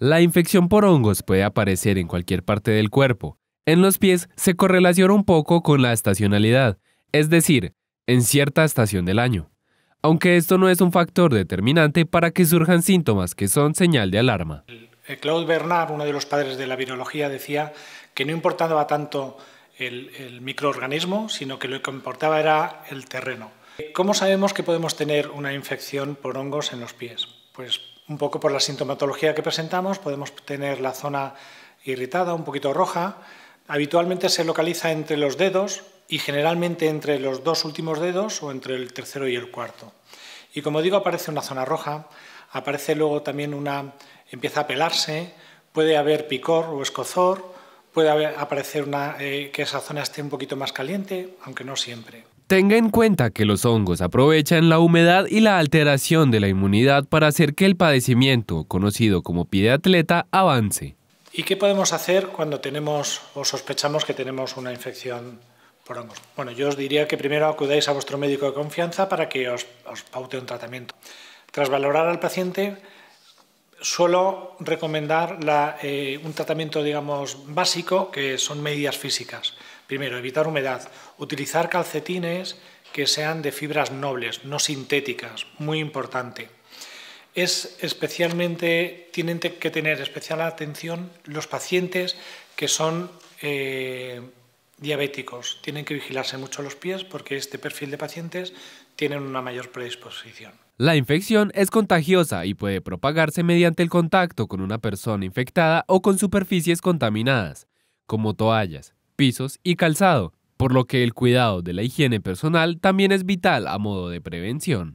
La infección por hongos puede aparecer en cualquier parte del cuerpo. En los pies se correlaciona un poco con la estacionalidad, es decir, en cierta estación del año. Aunque esto no es un factor determinante para que surjan síntomas que son señal de alarma. Claude Bernard, uno de los padres de la virología, decía que no importaba tanto el, microorganismo, sino que lo que importaba era el terreno. ¿Cómo sabemos que podemos tener una infección por hongos en los pies? Pues un poco por la sintomatología que presentamos, podemos tener la zona irritada, un poquito roja. Habitualmente se localiza entre los dedos y generalmente entre los dos últimos dedos o entre el tercero y el cuarto. Y como digo, aparece una zona roja, aparece luego también una, empieza a pelarse, puede haber picor o escozor, puede aparecer una, eh, que esa zona esté un poquito más caliente, aunque no siempre. Tenga en cuenta que los hongos aprovechan la humedad y la alteración de la inmunidad para hacer que el padecimiento, conocido como pie de atleta, avance. ¿Y qué podemos hacer cuando tenemos o sospechamos que tenemos una infección por hongos? Bueno, yo os diría que primero acudáis a vuestro médico de confianza para que os, paute un tratamiento. Tras valorar al paciente, suelo recomendar eh, un tratamiento, digamos, básico, que son medidas físicas. Primero, evitar humedad. Utilizar calcetines que sean de fibras nobles, no sintéticas, muy importante. especialmente, tienen que tener especial atención los pacientes que son eh, diabéticos. Tienen que vigilarse mucho los pies porque este perfil de pacientes tienen una mayor predisposición. La infección es contagiosa y puede propagarse mediante el contacto con una persona infectada o con superficies contaminadas, como toallas, pisos y calzado, por lo que el cuidado de la higiene personal también es vital a modo de prevención.